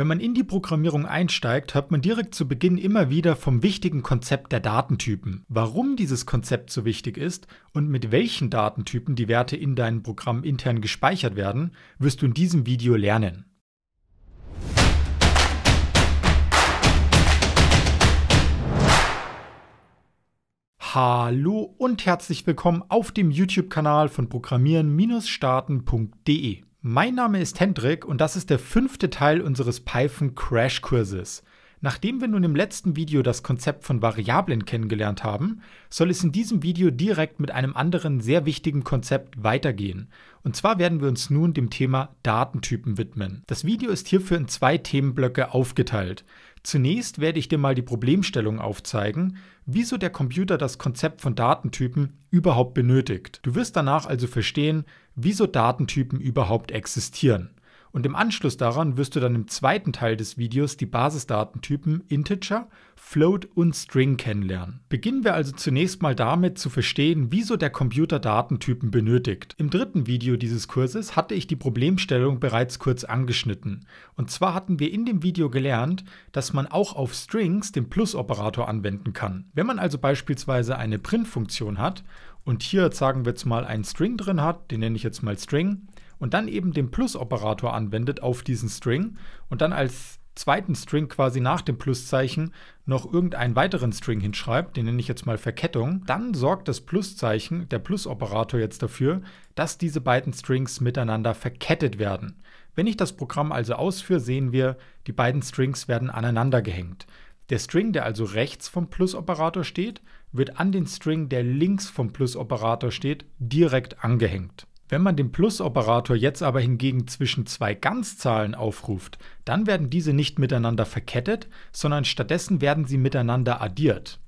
Wenn man in die Programmierung einsteigt, hört man direkt zu Beginn immer wieder vom wichtigen Konzept der Datentypen. Warum dieses Konzept so wichtig ist und mit welchen Datentypen die Werte in deinem Programm intern gespeichert werden, wirst du in diesem Video lernen. Hallo und herzlich willkommen auf dem YouTube-Kanal von programmieren-starten.de. Mein Name ist Hendrik und das ist der fünfte Teil unseres Python Crash Kurses. Nachdem wir nun im letzten Video das Konzept von Variablen kennengelernt haben, soll es in diesem Video direkt mit einem anderen sehr wichtigen Konzept weitergehen. Und zwar werden wir uns nun dem Thema Datentypen widmen. Das Video ist hierfür in zwei Themenblöcke aufgeteilt. Zunächst werde ich dir mal die Problemstellung aufzeigen, wieso der Computer das Konzept von Datentypen überhaupt benötigt. Du wirst danach also verstehen, wieso Datentypen überhaupt existieren. Und im Anschluss daran wirst du dann im zweiten Teil des Videos die Basisdatentypen Integer, Float und String kennenlernen. Beginnen wir also zunächst mal damit zu verstehen, wieso der Computer Datentypen benötigt. Im dritten Video dieses Kurses hatte ich die Problemstellung bereits kurz angeschnitten. Und zwar hatten wir in dem Video gelernt, dass man auch auf Strings den Plus-Operator anwenden kann. Wenn man also beispielsweise eine Print-Funktion hat und hier sagen wir jetzt mal einen String drin hat, den nenne ich jetzt mal String, und dann eben den Plus-Operator anwendet auf diesen String und dann als zweiten String quasi nach dem Pluszeichen noch irgendeinen weiteren String hinschreibt, den nenne ich jetzt mal Verkettung, dann sorgt das Pluszeichen, der Plus-Operator jetzt dafür, dass diese beiden Strings miteinander verkettet werden. Wenn ich das Programm also ausführe, sehen wir, die beiden Strings werden aneinander gehängt. Der String, der also rechts vom Plus-Operator steht, wird an den String, der links vom Plus-Operator steht, direkt angehängt. Wenn man den Plus-Operator jetzt aber hingegen zwischen zwei Ganzzahlen aufruft, dann werden diese nicht miteinander verkettet, sondern stattdessen werden sie miteinander addiert.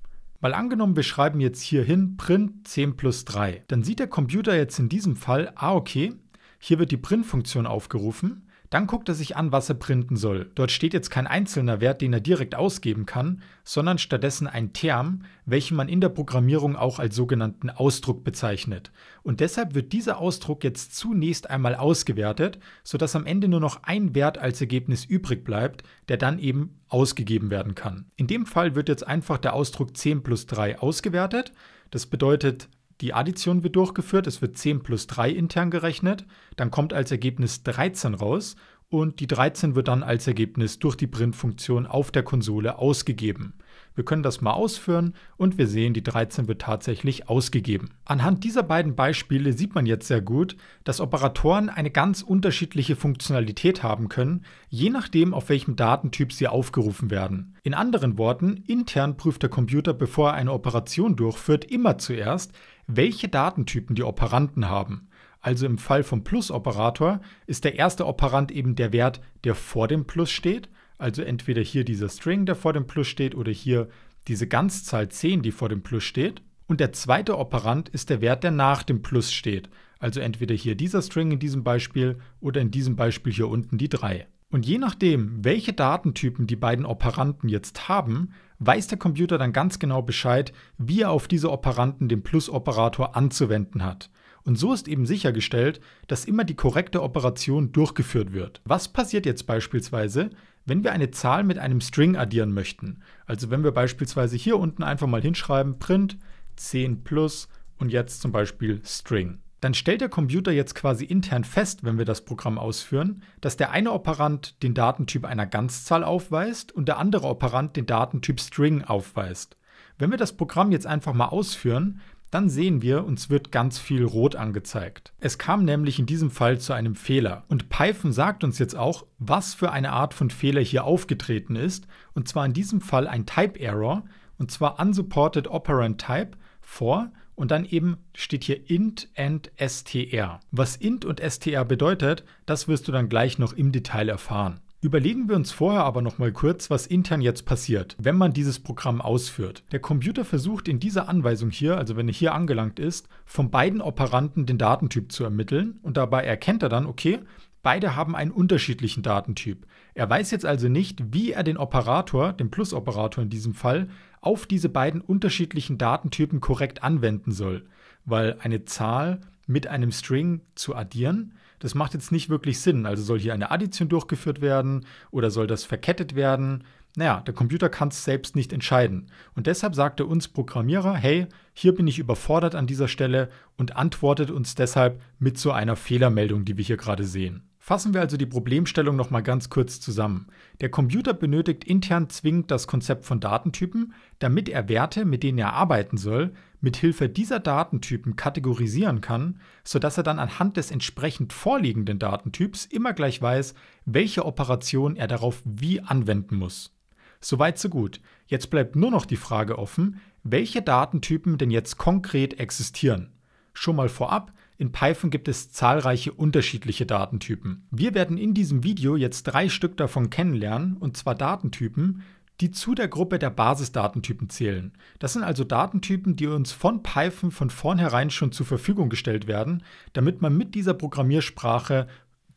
Mal angenommen, wir schreiben jetzt hierhin print 10 plus 3. Dann sieht der Computer jetzt in diesem Fall, ah okay, hier wird die Print-Funktion aufgerufen, dann guckt er sich an, was er printen soll. Dort steht jetzt kein einzelner Wert, den er direkt ausgeben kann, sondern stattdessen ein Term, welchen man in der Programmierung auch als sogenannten Ausdruck bezeichnet. Und deshalb wird dieser Ausdruck jetzt zunächst einmal ausgewertet, sodass am Ende nur noch ein Wert als Ergebnis übrig bleibt, der dann eben ausgegeben werden kann. In dem Fall wird jetzt einfach der Ausdruck 10 plus 3 ausgewertet. Das bedeutet, die Addition wird durchgeführt, es wird 10 plus 3 intern gerechnet, dann kommt als Ergebnis 13 raus und die 13 wird dann als Ergebnis durch die Printfunktion auf der Konsole ausgegeben. Wir können das mal ausführen und wir sehen, die 13 wird tatsächlich ausgegeben. Anhand dieser beiden Beispiele sieht man jetzt sehr gut, dass Operatoren eine ganz unterschiedliche Funktionalität haben können, je nachdem, auf welchem Datentyp sie aufgerufen werden. In anderen Worten, intern prüft der Computer, bevor er eine Operation durchführt, immer zuerst, welche Datentypen die Operanten haben. Also im Fall vom Plus-Operator ist der erste Operant eben der Wert, der vor dem Plus steht also entweder hier dieser String, der vor dem Plus steht, oder hier diese Ganzzahl 10, die vor dem Plus steht. Und der zweite Operand ist der Wert, der nach dem Plus steht. Also entweder hier dieser String in diesem Beispiel oder in diesem Beispiel hier unten die 3. Und je nachdem, welche Datentypen die beiden Operanden jetzt haben, weiß der Computer dann ganz genau Bescheid, wie er auf diese Operanden den Plus-Operator anzuwenden hat. Und so ist eben sichergestellt, dass immer die korrekte Operation durchgeführt wird. Was passiert jetzt beispielsweise, wenn wir eine Zahl mit einem String addieren möchten, also wenn wir beispielsweise hier unten einfach mal hinschreiben print 10 plus und jetzt zum Beispiel String, dann stellt der Computer jetzt quasi intern fest, wenn wir das Programm ausführen, dass der eine Operand den Datentyp einer Ganzzahl aufweist und der andere Operand den Datentyp String aufweist. Wenn wir das Programm jetzt einfach mal ausführen, dann sehen wir, uns wird ganz viel rot angezeigt. Es kam nämlich in diesem Fall zu einem Fehler. Und Python sagt uns jetzt auch, was für eine Art von Fehler hier aufgetreten ist. Und zwar in diesem Fall ein Type Error, und zwar unsupported operand type vor und dann eben steht hier int and str. Was int und str bedeutet, das wirst du dann gleich noch im Detail erfahren. Überlegen wir uns vorher aber nochmal kurz, was intern jetzt passiert, wenn man dieses Programm ausführt. Der Computer versucht in dieser Anweisung hier, also wenn er hier angelangt ist, von beiden Operanten den Datentyp zu ermitteln und dabei erkennt er dann, okay, beide haben einen unterschiedlichen Datentyp. Er weiß jetzt also nicht, wie er den Operator, den Plus-Operator in diesem Fall, auf diese beiden unterschiedlichen Datentypen korrekt anwenden soll, weil eine Zahl mit einem String zu addieren, das macht jetzt nicht wirklich Sinn. Also soll hier eine Addition durchgeführt werden oder soll das verkettet werden? Naja, der Computer kann es selbst nicht entscheiden. Und deshalb sagt er uns Programmierer, hey, hier bin ich überfordert an dieser Stelle und antwortet uns deshalb mit so einer Fehlermeldung, die wir hier gerade sehen. Fassen wir also die Problemstellung nochmal ganz kurz zusammen. Der Computer benötigt intern zwingend das Konzept von Datentypen, damit er Werte, mit denen er arbeiten soll, mithilfe dieser Datentypen kategorisieren kann, sodass er dann anhand des entsprechend vorliegenden Datentyps immer gleich weiß, welche Operation er darauf wie anwenden muss. Soweit so gut. Jetzt bleibt nur noch die Frage offen, welche Datentypen denn jetzt konkret existieren. Schon mal vorab, in Python gibt es zahlreiche unterschiedliche Datentypen. Wir werden in diesem Video jetzt drei Stück davon kennenlernen, und zwar Datentypen, die zu der Gruppe der Basisdatentypen zählen. Das sind also Datentypen, die uns von Python von vornherein schon zur Verfügung gestellt werden, damit man mit dieser Programmiersprache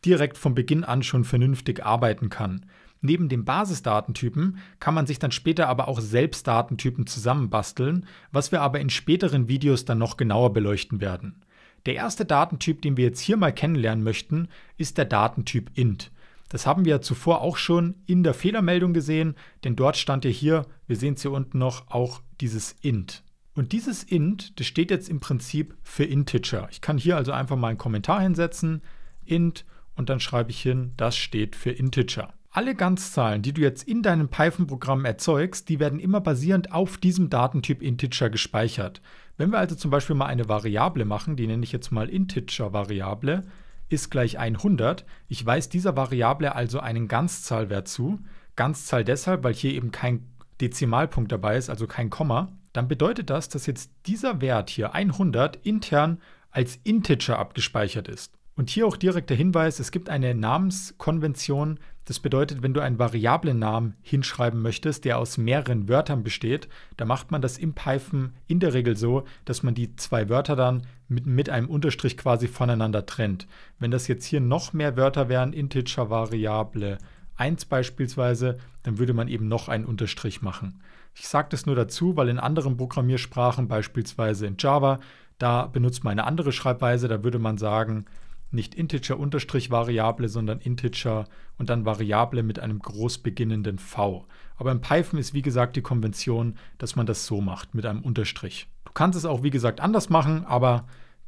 direkt von Beginn an schon vernünftig arbeiten kann. Neben den Basisdatentypen kann man sich dann später aber auch selbst Datentypen zusammenbasteln, was wir aber in späteren Videos dann noch genauer beleuchten werden. Der erste Datentyp, den wir jetzt hier mal kennenlernen möchten, ist der Datentyp int. Das haben wir ja zuvor auch schon in der Fehlermeldung gesehen, denn dort stand ja hier, wir sehen es hier unten noch, auch dieses int. Und dieses int, das steht jetzt im Prinzip für Integer. Ich kann hier also einfach mal einen Kommentar hinsetzen, int, und dann schreibe ich hin, das steht für Integer. Alle Ganzzahlen, die du jetzt in deinem Python-Programm erzeugst, die werden immer basierend auf diesem Datentyp Integer gespeichert. Wenn wir also zum Beispiel mal eine Variable machen, die nenne ich jetzt mal Integer-Variable, ist gleich 100. Ich weise dieser Variable also einen Ganzzahlwert zu. Ganzzahl deshalb, weil hier eben kein Dezimalpunkt dabei ist, also kein Komma. Dann bedeutet das, dass jetzt dieser Wert hier 100 intern als Integer abgespeichert ist. Und hier auch direkt der Hinweis, es gibt eine Namenskonvention. Das bedeutet, wenn du einen variablen Namen hinschreiben möchtest, der aus mehreren Wörtern besteht, dann macht man das im Python in der Regel so, dass man die zwei Wörter dann mit, mit einem Unterstrich quasi voneinander trennt. Wenn das jetzt hier noch mehr Wörter wären, Integer, Variable 1 beispielsweise, dann würde man eben noch einen Unterstrich machen. Ich sage das nur dazu, weil in anderen Programmiersprachen, beispielsweise in Java, da benutzt man eine andere Schreibweise, da würde man sagen, nicht Integer-Variable, sondern Integer und dann Variable mit einem groß beginnenden V. Aber im Python ist wie gesagt die Konvention, dass man das so macht, mit einem Unterstrich. Du kannst es auch wie gesagt anders machen, aber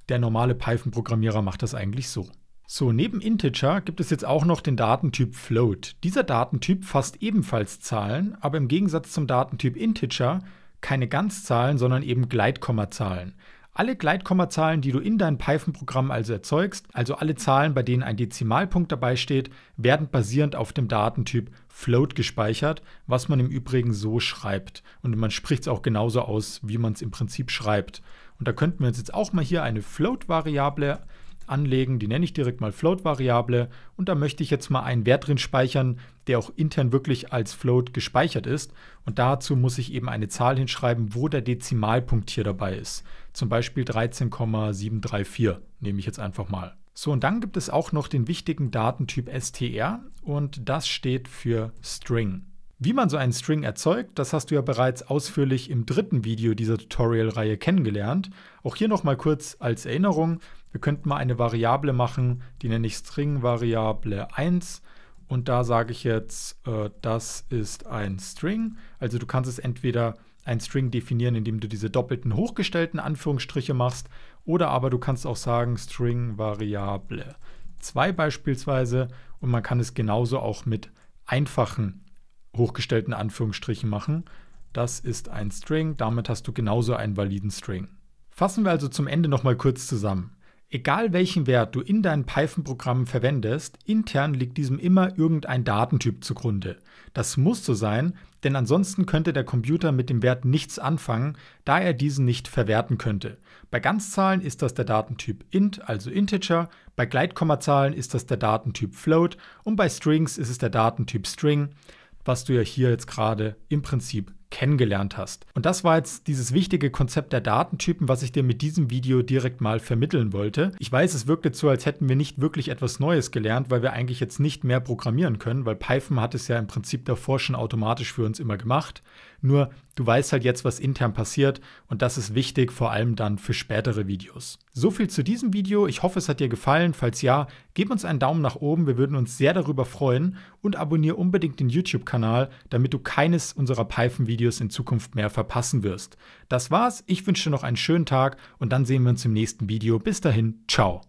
der normale Python-Programmierer macht das eigentlich so. So, neben Integer gibt es jetzt auch noch den Datentyp Float. Dieser Datentyp fasst ebenfalls Zahlen, aber im Gegensatz zum Datentyp Integer keine Ganzzahlen, sondern eben Gleitkommazahlen. Alle Gleitkommazahlen, die du in dein Python-Programm also erzeugst, also alle Zahlen, bei denen ein Dezimalpunkt dabei steht, werden basierend auf dem Datentyp float gespeichert, was man im Übrigen so schreibt. Und man spricht es auch genauso aus, wie man es im Prinzip schreibt. Und da könnten wir uns jetzt auch mal hier eine float-Variable anlegen, die nenne ich direkt mal float-Variable und da möchte ich jetzt mal einen Wert drin speichern, der auch intern wirklich als float gespeichert ist und dazu muss ich eben eine Zahl hinschreiben, wo der Dezimalpunkt hier dabei ist. Zum Beispiel 13,734 nehme ich jetzt einfach mal. So, und dann gibt es auch noch den wichtigen Datentyp str und das steht für String. Wie man so einen String erzeugt, das hast du ja bereits ausführlich im dritten Video dieser Tutorial-Reihe kennengelernt. Auch hier nochmal kurz als Erinnerung, wir könnten mal eine Variable machen, die nenne ich String-Variable 1 und da sage ich jetzt, äh, das ist ein String. Also du kannst es entweder ein String definieren, indem du diese doppelten hochgestellten Anführungsstriche machst. Oder aber du kannst auch sagen String Variable 2 beispielsweise. Und man kann es genauso auch mit einfachen hochgestellten Anführungsstrichen machen. Das ist ein String, damit hast du genauso einen validen String. Fassen wir also zum Ende nochmal kurz zusammen. Egal welchen Wert du in deinen Python-Programmen verwendest, intern liegt diesem immer irgendein Datentyp zugrunde. Das muss so sein, denn ansonsten könnte der Computer mit dem Wert nichts anfangen, da er diesen nicht verwerten könnte. Bei Ganzzahlen ist das der Datentyp int, also integer, bei Gleitkommazahlen ist das der Datentyp float und bei Strings ist es der Datentyp string, was du ja hier jetzt gerade im Prinzip kennengelernt hast. Und das war jetzt dieses wichtige Konzept der Datentypen, was ich dir mit diesem Video direkt mal vermitteln wollte. Ich weiß, es wirkt jetzt so, als hätten wir nicht wirklich etwas Neues gelernt, weil wir eigentlich jetzt nicht mehr programmieren können, weil Python hat es ja im Prinzip davor schon automatisch für uns immer gemacht. Nur du weißt halt jetzt, was intern passiert und das ist wichtig, vor allem dann für spätere Videos. So viel zu diesem Video. Ich hoffe, es hat dir gefallen. Falls ja, gib uns einen Daumen nach oben. Wir würden uns sehr darüber freuen und abonniere unbedingt den YouTube-Kanal, damit du keines unserer Python-Videos in Zukunft mehr verpassen wirst. Das war's. Ich wünsche dir noch einen schönen Tag und dann sehen wir uns im nächsten Video. Bis dahin, ciao.